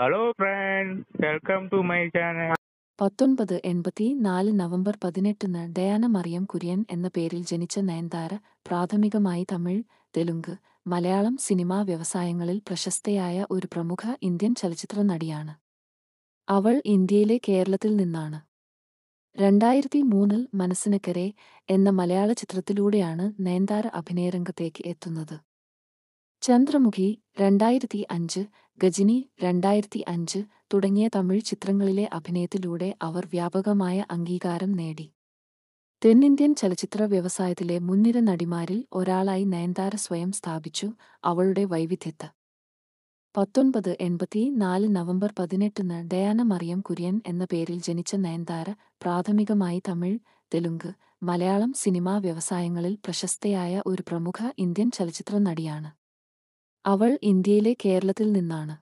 hello friends welcome to my channel പത്തൊൻപത് എൺപത്തി നാല് നവംബർ പതിനെട്ടിന് ഡയാന മറിയം കുര്യൻ എന്ന പേരിൽ ജനിച്ച നയൻതാര പ്രാഥമികമായി തമിഴ് തെലുങ്ക് മലയാളം സിനിമാ വ്യവസായങ്ങളിൽ പ്രശസ്തയായ ഒരു പ്രമുഖ ഇന്ത്യൻ ചലച്ചിത്ര നടിയാണ് അവൾ ഇന്ത്യയിലെ കേരളത്തിൽ നിന്നാണ് രണ്ടായിരത്തി മൂന്നിൽ മനസ്സിനക്കരെ എന്ന മലയാള ചിത്രത്തിലൂടെയാണ് നയൻതാര അഭിനയരംഗത്തേക്ക് എത്തുന്നത് ചന്ദ്രമുഖി രണ്ടായിരത്തി അഞ്ച് ഗജിനി രണ്ടായിരത്തി അഞ്ച് തുടങ്ങിയ തമിഴ് ചിത്രങ്ങളിലെ അഭിനയത്തിലൂടെ അവർ വ്യാപകമായ അംഗീകാരം നേടി തെന്നിന്ത്യൻ ചലച്ചിത്ര വ്യവസായത്തിലെ മുൻനിര നടിമാരിൽ ഒരാളായി നയൻതാര സ്വയം സ്ഥാപിച്ചു അവളുടെ വൈവിധ്യത്ത് പത്തൊൻപത് എൺപത്തി നാല് നവംബർ പതിനെട്ടിന് ദയാന മറിയം കുര്യൻ എന്ന പേരിൽ ജനിച്ച നയൻതാര പ്രാഥമികമായി തമിഴ് തെലുങ്ക് മലയാളം സിനിമാ വ്യവസായങ്ങളിൽ പ്രശസ്തയായ ഒരു പ്രമുഖ ഇന്ത്യൻ ചലച്ചിത്ര നടിയാണ് അവൾ ഇന്ത്യയിലെ കേരളത്തിൽ നിന്നാണ്